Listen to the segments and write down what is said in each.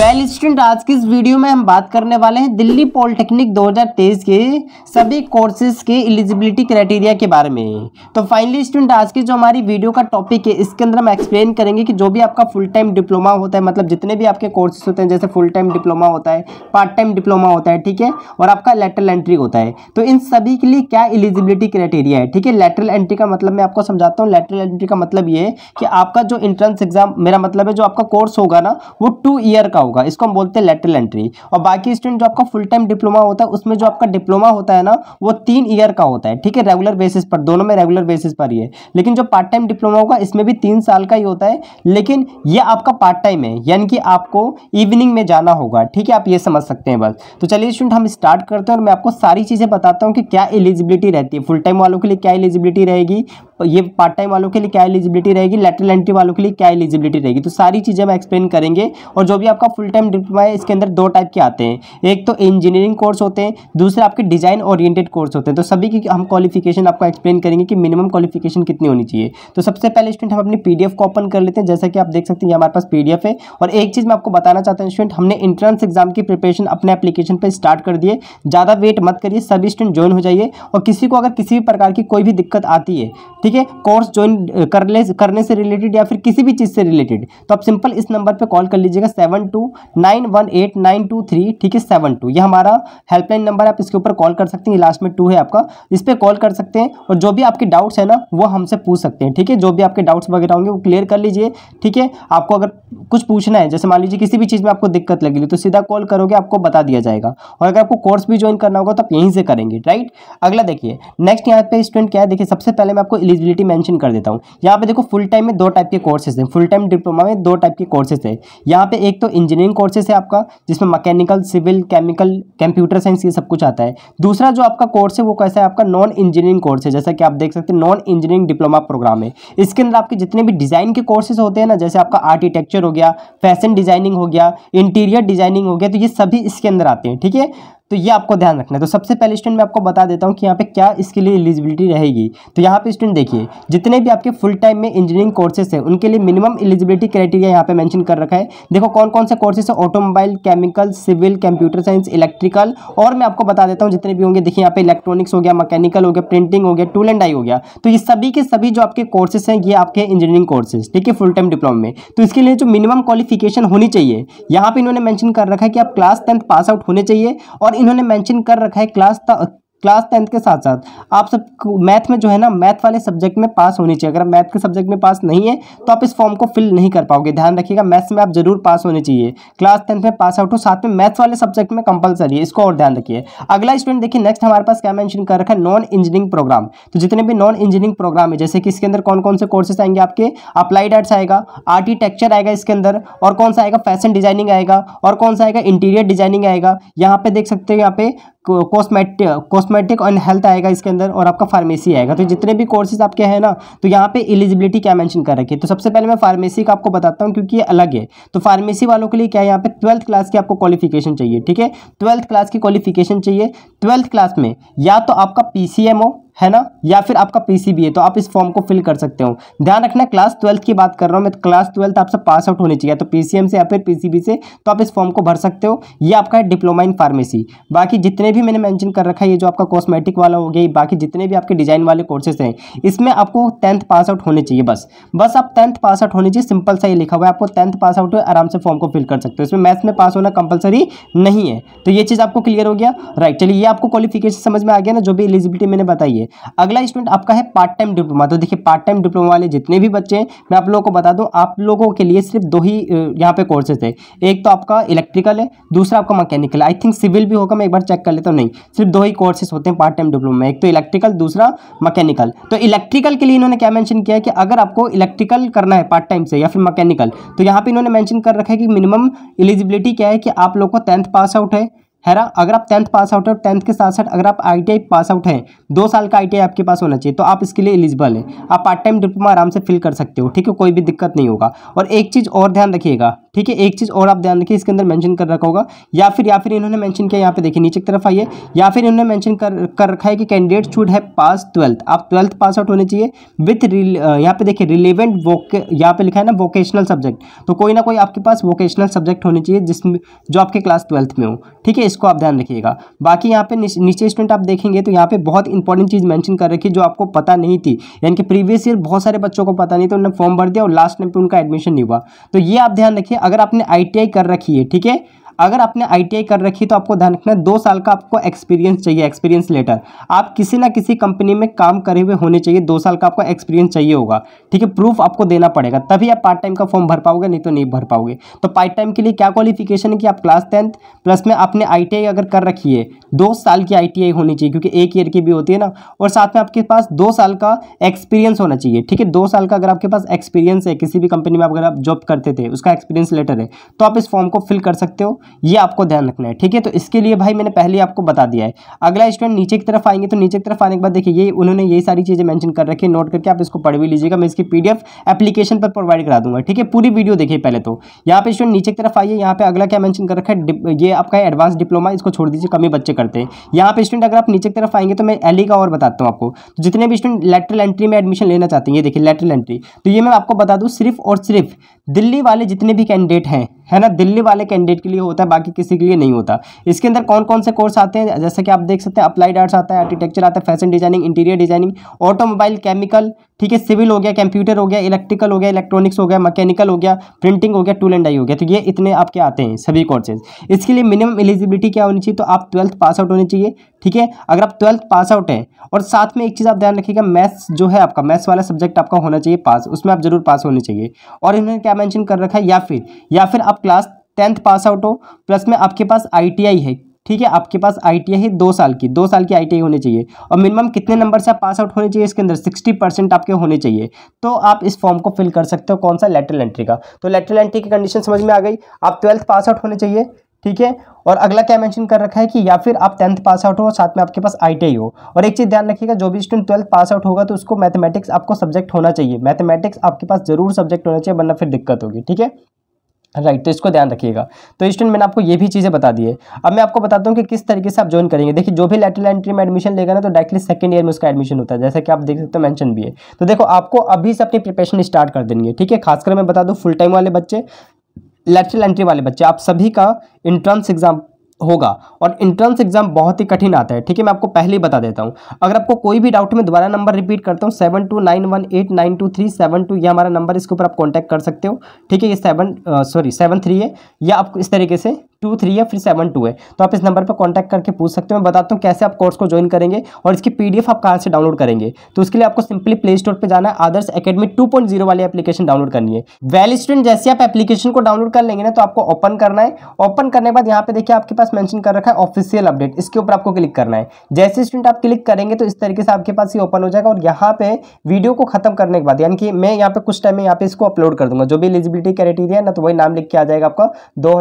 well student आज की इस वीडियो में हम बात करने वाले हैं दिल्ली पॉलिटेक्निक 2023 के सभी कोर्सेज के एलिजिबिलिटी क्राइटेरिया के बारे में तो फाइनली स्टूडेंट आज की जो हमारी वीडियो का टॉपिक है इसके अंदर हम एक्सप्लेन करेंगे कि जो भी आपका फुल टाइम डिप्लोमा होता है मतलब जितने भी आपके कोर्सेज होते हैं जैसे फुल टाइम डिप्लोमा होता है पार्ट टाइम डिप्लोमा होता है ठीक है और आपका लेटरल एंट्री होता है तो इन सभी के लिए क्या एलिजिबिलिटी क्राइटेरिया है ठीक है लेटरल एंट्री का मतलब मैं आपको समझाता हूँ लेटरल एंट्री का मतलब ये कि आपका जो इंट्रेंस एग्जाम मेरा मतलब है जो आपका कोर्स होगा ना वो टू ईयर का होगा इसको हम बोलते हैं लेटरल एंट्री और बाकी स्टूडेंट जो आपका फुल टाइम डिप्लोमा होता है उसमें जो आपका डिप्लोमा होता है ना वो तीन ईयर का होता है ठीक है रेगुलर बेसिस पर दोनों में रेगुलर बेसिस पर ही है लेकिन जो पार्ट टाइम डिप्लोमा होगा इसमें भी तीन साल का ही होता है लेकिन ये आपका पार्ट टाइम है यानी कि आपको इवनिंग में जाना होगा ठीक है आप ये समझ सकते हैं बस तो चलिए स्टूडेंट हम स्टार्ट करते हैं और मैं आपको सारी चीज़ें बताता हूँ कि क्या एलिजिबिलिटी रहती है फुल टाइम वालों के लिए क्या एलिजिबिलिटी रहेगी तो ये पार्ट टाइम वालों के लिए क्या एलिजिबिलिटी रहेगी लेटरल एंट्री वालों के लिए क्या एलिजिबिलिटी रहेगी तो सारी चीज़ें हम एक्सप्लेन करेंगे और जो भी आपका फुल टाइम डिप्लोमा है इसके अंदर दो टाइप के आते हैं एक तो इंजीनियरिंग कोर्स होते हैं दूसरे आपके डिज़ाइन ओरिएंटेड कोर्स होते हैं तो सभी की हम क्वालिफिकेशन आपको एक्सप्लेन करेंगे कि मिनिमम क्वालिफिकेशन कितनी होनी चाहिए तो सबसे पहले स्टूडेंट हम अपनी पी को ओपन कर लेते हैं जैसा कि आप देख सकते हैं हमारे पास पी है और एक चीज़ मैं आपको बताना चाहता हूँ स्टूडेंट हमने इंट्रेंस एग्जाम की प्रिपरेशन अपने एप्लीकेशन पर स्टार्ट कर दिए ज़्यादा वेट मत करिए सभी स्टूडेंट ज्वाइन हो जाइए और किसी को अगर किसी भी प्रकार की कोई भी दिक्कत आती है ठीक ठीक है कोर्स ज्वाइन करने करने से रिलेटेड या फिर किसी भी चीज़ से रिलेटेड तो आप सिंपल इस नंबर पर कॉल कर लीजिएगा seven two nine one eight nine two three ठीक है सेवन टू यह हमारा हेल्पलाइन नंबर है आप इसके ऊपर कॉल कर सकते हैं लास्ट में टू है आपका इस पर कॉल कर सकते हैं और जो भी आपके डाउट्स है ना वो हमसे पूछ सकते हैं ठीक है जो भी आपके डाउट्स वगैरह होंगे वो क्लियर कर लीजिए ठीक है आपको अगर कुछ पूछना है जैसे मान लीजिए किसी भी चीज़ में आपको दिक्कत लगी तो सीधा कॉल करोगे आपको बता दिया जाएगा और अगर आपको कोर्स भी ज्वाइन करना होगा तो आप यहीं से करेंगे राइट अगला देखिए नेक्स्ट यहाँ पे स्टूडेंट क्या है देखिए सबसे पहले मैं आपको एलिजिबिलिटी मेंशन कर देता हूँ यहाँ पे देखो फुल टाइम में दो टाइप के कोर्सेज हैं फुल टाइम डिप्लोमा में दो टाइप के कोर्सेज है यहाँ पे एक तो इंजीनियरिंग कोर्सेज है आपका जिसमें mechanical civil chemical computer science ये सब कुछ आता है दूसरा जो आपका कोर्स है वो कैसा है आपका नॉन इंजीनियरिंग कोर्स है जैसा कि आप देख सकते हैं नॉन इंजीनियरिंग डिप्लोमा प्रोग्राम है इसके अंदर आपके जितने भी डिज़ाइन के कोर्सेज होते हैं ना जैसे आपका आर्किटेक्चर हो गया फैशन डिज़ाइनिंग हो गया इंटीरियर डिज़ाइनिंग हो गया तो ये सभी इसके अंदर आते हैं ठीक है तो ये आपको ध्यान रखना है तो सबसे पहले स्टूडेंट मैं आपको बता देता हूँ कि यहाँ पे क्या इसके लिए एलिजिबिलिटी रहेगी तो यहाँ पे स्टूडेंट देखिए जितने भी आपके फुल टाइम में इंजीनियरिंग कोर्सेस हैं उनके लिए मिनिमम एलिजिबिलिटी क्राइटेरिया यहाँ पे मेंशन कर रखा है देखो कौन कौन से कोर्सेस है automobile chemical civil computer science electrical और मैं आपको बता देता हूँ जितने भी होंगे देखिए यहाँ पे इलेक्ट्रॉनिक्स हो गया मैकेनिकल हो गया प्रिंटिंग हो गया टूल एंड आई हो गया तो ये सभी के सभी जो आपके कोर्सेस हैं ये आपके इंजीनियरिंग कोर्सेज ठीक है फुल टाइम डिप्लोमा में तो इसके लिए जो मिनिमम क्वालिफिकेशन होनी चाहिए यहाँ पर इन्होंने मैंशन कर रखा है कि आप क्लास टेंथ पास आउट होने चाहिए और इन्होंने मेंशन कर रखा है क्लास था क्लास टेंथ के साथ साथ आप सब मैथ में जो है ना मैथ वाले सब्जेक्ट में पास होनी चाहिए अगर आप मैथ के सब्जेक्ट में पास नहीं है तो आप इस फॉर्म को फिल नहीं कर पाओगे ध्यान रखिएगा मैथ्स में आप जरूर पास होने चाहिए क्लास टेंथ में पास आउट हो साथ में मैथ्स वाले सब्जेक्ट में कंपलसरी है इसको और ध्यान रखिए अगला स्टूडेंट देखिए नेक्स्ट हमारे पास क्या मैंशन कर रखा है नॉन इंजीनियरिंग प्रोग्राम तो जितने भी नॉन इंजीनियरिंग प्रोग्राम है जैसे कि इसके अंदर कौन कौन से कोर्सेस आएंगे आपके अप्लाइड आर्ट्स आएगा आर्किटेक्चर आएगा इसके अंदर और कौन सा आएगा फैशन डिजाइनिंग आएगा और कौन सा आएगा इंटीरियर डिजाइनिंग आएगा यहाँ पे देख सकते हो यहाँ पे कॉस्मेटिक कॉस्मेटिक एंड हेल्थ आएगा इसके अंदर और आपका फार्मेसी आएगा तो जितने भी कोर्सेज आपके हैं ना तो यहाँ पे एलिजिबिलिटी क्या मेंशन कर रखी है तो सबसे पहले मैं फार्मेसी का आपको बताता हूँ क्योंकि ये अलग है तो फार्मेसी वालों के लिए क्या है यहाँ पे ट्वेल्थ क्लास की आपको क्वालिफिकेशन चाहिए ठीक है ट्वेल्थ क्लास की क्वालिफिकेशन चाहिए ट्वेल्थ क्लास में या तो आपका पी है ना या फिर आपका पीसीबी है तो आप इस फॉर्म को फिल कर सकते हो ध्यान रखना क्लास ट्वेल्थ की बात कर रहा हूँ मैं तो क्लास ट्वेल्थ आपसे पास आउट होनी चाहिए तो पीसीएम से या फिर पीसीबी से तो आप इस फॉर्म को भर सकते हो ये आपका है डिप्लोमा इन फार्मेसी बाकी जितने भी मैंने मैंशन कर रखा है ये जो आपका कॉस्मेटिक वाला हो गया बाकी जितने भी आपके डिजाइन वाले कोर्सेस हैं इसमें आपको टेंथ पास आउट होने चाहिए बस बस आप टेंथ पास आउट होने चाहिए सिंपल सा ये लिखा हुआ है आपको टेंथ पास आउट आराम से फॉर्म को फिल कर सकते हो इसमें मैथ्स में पास होना कंपलसरी नहीं है तो ये चीज़ आपको क्लियर हो गया राइट चलिए ये आपको क्वालिफिकेशन समझ में आ गया ना जो भी एलिजिबिलिटी मैंने बताई है अगला स्टूडेंट आपका है पार्ट टाइम डिप्लोमा तो देखिए पार्ट टाइम डिप्लोमा वाले जितने भी बच्चे हैं मैं आप लोगों को बता दूं आप लोगों के लिए सिर्फ दो ही यहाँ पे कोर्सेज है एक तो आपका इलेक्ट्रिकल है दूसरा आपका मैकेनिकल आई थिंक सिविल भी होगा मैं एक बार चेक कर लेता हूँ नहीं सिर्फ दो ही कोर्सेज होते हैं पार्ट टाइम डिप्लोमा में एक तो इलेक्ट्रिकल दूसरा मैकेनिकल तो इलेक्ट्रिकल के लिए इन्होंने क्या मैंशन किया कि अगर आपको इलेक्ट्रिकल करना है पार्ट टाइम से या फिर मैकेनिकल तो यहाँ पर इन्होंने मैंशन कर रखा है कि मिनिमम एलिजिबिलिटी क्या है कि आप लोग को टेंथ पास आउट है है ना अगर आप टेंथ पास आउट है टेंथ के साथ साथ अगर आप आई पास आउट हैं दो साल का आई आपके पास होना चाहिए तो आप इसके लिए एलिजिबल हैं आप पार्ट टाइम डिप्लोमा आराम से फिल कर सकते हो ठीक है कोई भी दिक्कत नहीं होगा और एक चीज़ और ध्यान रखिएगा ठीक है एक चीज़ और आप ध्यान रखिए इसके अंदर मैंशन कर रखा होगा या फिर या फिर इन्होंने मैंशन किया यहाँ पे देखिए नीचे की तरफ आइए या फिर इन्होंने मैंशन कर कर रखा है कि कैंडिडेट शुड है पास ट्वेल्थ आप ट्वेल्थ पास आउट होने चाहिए विथ यहाँ पे देखिए रिलेवेंट वोके यहाँ पे लिखा है ना वोकेशनल सब्जेक्ट तो कोई ना कोई आपके पास वोकेशनल सब्जेक्ट होने चाहिए जिसमें जो आपके क्लास ट्वेल्थ में हो ठीक है इसको आप ध्यान रखिएगा बाकी यहाँ पे नीचे स्टूडेंट आप देखेंगे तो यहाँ पे बहुत इंपॉर्टेंट चीज़ मेंशन कर रखी है जो आपको पता नहीं थी यानी कि प्रीवियस ईयर बहुत सारे बच्चों को पता नहीं था उन्होंने फॉर्म भर दिया और लास्ट टाइम पर उनका एडमिशन नहीं हुआ तो ये आप ध्यान रखिए अगर आपने आई कर रखी है ठीक है अगर आपने आई कर रखी है तो आपको ध्यान रखना है दो साल का आपको एक्सपीरियंस चाहिए एक्सपीरियंस लेटर आप किसी ना किसी कंपनी में काम करे हुए होने चाहिए दो साल का आपको एक्सपीरियंस चाहिए होगा ठीक है प्रूफ आपको देना पड़ेगा तभी आप पार्ट टाइम का फॉर्म भर पाओगे नहीं तो नहीं भर पाओगे तो पार्ट टाइम के लिए क्या क्वालिफिकेशन है कि आप क्लास टेंथ प्लस में आपने आई अगर कर रखी है दो साल की आई होनी चाहिए क्योंकि एक ईयर की भी होती है ना और साथ में आपके पास दो साल का एक्सपीरियंस होना चाहिए ठीक है दो साल का अगर आपके पास एक्सपीरियंस है किसी भी कंपनी में अगर आप जॉब करते थे उसका एक्सपीरियंस लेटर है तो आप इस फॉर्म को फिल कर सकते हो ये आपको ध्यान रखना है ठीक है तो इसके लिए भाई मैंने पहले आपको बता दिया है अगला स्टूडेंट नीचे की तरफ आएंगे तो नीचे की तरफ आने के बाद देखिए ये उन्होंने यही सारी चीज़ें मैंशन कर रखी है नोट करके आप इसको पढ़ भी लीजिएगा मैं इसकी पी एप्लीकेशन पर प्रोवाइड करा दूंगा ठीक है पूरी वीडियो देखिए पहले तो यहाँ पे स्टूडेंट नीचे की तरफ आइए यहाँ पे अगला क्या मैंशन कर रखा है ये आपका एडवांस डिप्लोमा इसको छोड़ दीजिए कमी बच्चे करते हैं यहाँ पे स्टूडेंट अगर आप नीचे की तरफ आएंगे तो मैं एल e का और बताता हूँ आपको तो जितने भी स्टूडेंट लेटरल एंट्री में एडमिशन लेना चाहते हैं ये देखिए लेटरल एंट्री तो ये मैं आपको बता दूँ सिर्फ और सिर्फ दिल्ली वाले जितने भी कैंडिडेट हैं है ना दिल्ली वाले कैंडिडेट के लिए होता है बाकी किसी के लिए नहीं होता इसके अंदर कौन कौन से कोर्स आते हैं जैसे कि आप देख सकते हैं अप्लाइड आर्ट्स आता है आर्किटेक्चर आता है fashion designing interior designing automobile chemical ठीक है सिविल हो गया कंप्यूटर हो गया इलेक्ट्रिकल हो गया इलेक्ट्रॉनिक्स हो गया मैकेनिकल हो गया प्रिंटिंग हो गया टूल एंड आई हो गया तो ये इतने आपके आते हैं सभी कोर्सेज इसके लिए मिनिमम एलिजिबिलिटी क्या होनी चाहिए तो आप ट्वेल्थ पास आउट होनी चाहिए ठीक है अगर आप ट्वेल्थ पास आउट हैं और साथ में एक चीज़ आप ध्यान रखिएगा मैथ्स जो है आपका मैथ्स वाला सब्जेक्ट आपका होना चाहिए पास उसमें आप जरूर पास होने चाहिए और इन्होंने क्या मैंशन कर रखा है या फिर या फिर आप क्लास टेंथ पास आउट हो प्लस में आपके पास आई है ठीक है आपके पास आई है दो साल की दो साल की आई होनी चाहिए और मिनिमम कितने नंबर से आप पास आउट होने चाहिए इसके अंदर सिक्सटी परसेंट आपके होने चाहिए तो आप इस फॉर्म को फिल कर सकते हो कौन सा लेटरल एंट्री का तो लेटरल एंट्री की कंडीशन समझ में आ गई आप ट्वेल्थ पास आउट होने चाहिए ठीक है और अगला क्या मेंशन कर रखा है कि या फिर आप टेंथ पास आउट हो और साथ में आपके पास आई हो और एक चीज़ ध्यान रखिएगा जो भी स्टूडेंट ट्वेल्थ पास आउट होगा तो उसको मैथमेटिक्स आपको सब्जेक्ट होना चाहिए मैथमेटिक्स आपके पास जरूर सब्जेक्ट होना चाहिए वरना फिर दिक्कत होगी ठीक है राइट तो इसको ध्यान रखिएगा तो स्टूडेंट मैंने आपको ये भी चीज़ें बता दी है अब मैं आपको बताता हूँ कि किस तरीके से आप ज्वाइन करेंगे देखिए जो भी लेटरल एंट्री में एडमिशन लेगा ना तो डायरेक्टली सेकंड ईयर में उसका एडमिशन होता है जैसे कि आप देख सकते हो मेंशन भी है तो देखो आपको अभी से अपनी प्रिपेशन स्टार्ट कर देंगे ठीक है खासकर मैं बता दूँ फुल टाइम वाले बच्चे लेटरल एंट्री वाले बच्चे आप सभी का इंट्रेंस एग्जाम होगा और इंट्रेंस एग्जाम बहुत ही कठिन आता है ठीक है मैं आपको पहले ही बता देता हूँ अगर आपको कोई भी डाउट में दोबारा नंबर रिपीट करता हूँ seven two nine one eight nine two three seven two यह हमारा नंबर इसके ऊपर आप कॉन्टैक्ट कर सकते हो ठीक है ये सेवन सॉरी सेवन थ्री है या आप इस तरीके से टू थ्री है फिर सेवन टू है तो आप इस नंबर पर कॉन्टैक्ट करके पूछ सकते हो मैं बताता हूँ कैसे आप कोर्स को ज्वाइन करेंगे और इसकी पीडीएफ आप कहाँ से डाउनलोड करेंगे तो उसके लिए आपको सिंपली प्ले स्टोर पर जाना है आदर्श अकेडमी टू वाली एप्लीकेशन डाउनलोड करनी है वेल स्टूडेंट जैसे आप एप्लीकेशन को डाउनलोड कर लेंगे ना तो आपको ओपन करना है ओपन करने के बाद यहाँ पे देखिए आपके पास मैंशन कर रखा है ऑफिशियल अपडेट इसके ऊपर आपको क्लिक करना है जैसे स्टूडेंट आप क्लिक करेंगे तो इस तरीके से आपके पास ये ओपन हो जाएगा और यहाँ पे वीडियो को खत्म करने के बाद यानी कि मैं यहाँ पे कुछ टाइम यहाँ पे इसको अपलोड कर दूंगा जो भी एलिजिबिलिटी क्राइटेरिया ना तो वही नाम लिख के आ जाएगा आपका दो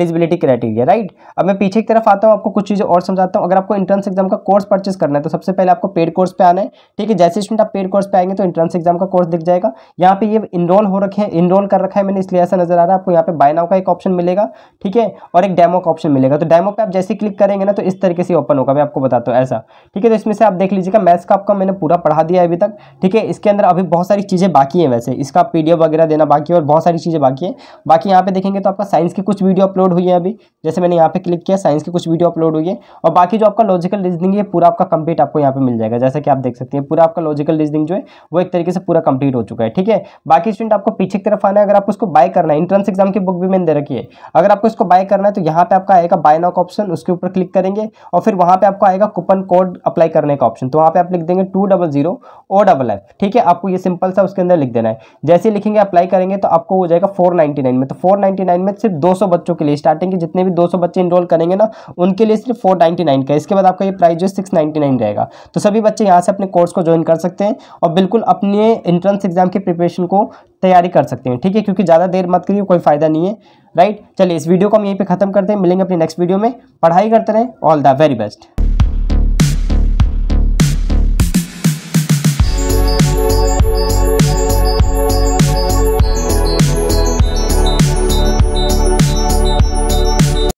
एलिजिबिलिटी क्राइटेरिया राइट अब मैं पीछे की तरफ आता हूँ आपको कुछ चीज़ें और समझाता हूँ अगर आपको इंट्रेंस एग्जाम का कोर्स परचेस करना है तो सबसे पहले आपको पेड कोर्स पे आना है ठीक है जैसे स्टूडेंट आप पेड कोर्स पे आएंगे तो इंट्रेंस एग्जाम का कोर्स दिख जाएगा यहाँ पे ये इनरोल हो रखे हैं इनरोल कर रखा है मैंने इसलिए ऐसा नजर आ रहा है आपको यहाँ पे बाय नाउ का एक ऑप्शन मिलेगा ठीक है और एक डेमो का ऑप्शन मिलेगा तो डेमो पर आप जैसे क्लिक करेंगे ना तो इस तरीके से ओपन होगा मैं आपको बताता हूँ ऐसा ठीक है तो इसमें से आप देख लीजिएगा मैथ्स का आपका मैंने पूरा पढ़ा दिया अभी तक ठीक है इसके अंदर अभी बहुत सारी चीज़ें बाकी हैं वैसे इसका पी वगैरह देना बाकी है और बहुत सारी चीज़ें बाकी हैं बाकी यहाँ पे देखेंगे तो आपका साइंस की कुछ वीडियो अपलोड अपलोड हुई है अभी जैसे मैंने यहाँ पे क्लिक किया साइंस की कुछ वीडियो अपलोड हुई है और बाकी जो आपका लॉजिकल रीजनिंग है पूरा आपका कंप्लीट आपको यहाँ पे मिल जाएगा जैसे कि आप देख सकते हैं पूरा आपका लॉजिकल रीजनिंग जो है वो एक तरीके से पूरा कंप्लीट हो चुका है ठीक है बाकी स्टूडेंट आपको पीछे की तरफ आना है अगर आप उसको बाय करना है इंट्रेंस एग्जाम की बुक भी मैंने दे रखी है अगर आपको इसको बाय करना है तो यहाँ पे आपका आएगा बाय नाउ का ऑप्शन उसके ऊपर क्लिक करेंगे और फिर वहाँ पर आपको आएगा कूपन कोड अप्लाई करने का ऑप्शन तो वहाँ पर आप लिख देंगे two double zero O double F ठीक है आपको ये सिंपल सा उसके अंदर लिख देना है जैसे लिखेंगे अप्लाई करेंगे तो आपको हो जाएगा फोर में तो फोर में सिर्फ दो बच्चों के लिए स्टार्टिंग के जितने भी 200 बच्चे इनरोल करेंगे ना उनके लिए सिर्फ फोर का इसके बाद आपका ये प्राइस जो सिक्स रहेगा तो सभी बच्चे यहाँ से अपने कोर्स को ज्वाइन कर सकते हैं और बिल्कुल अपने इंट्रेंस एग्जाम की प्रिपरेशन को तैयारी कर सकते हैं ठीक है क्योंकि ज़्यादा देर मत करिए कोई फ़ायदा नहीं है राइट चलिए इस वीडियो को हम यहीं पे खत्म करते हैं मिलेंगे अपने नेक्स्ट वीडियो में पढ़ाई करते रहें ऑल द वेरी बेस्ट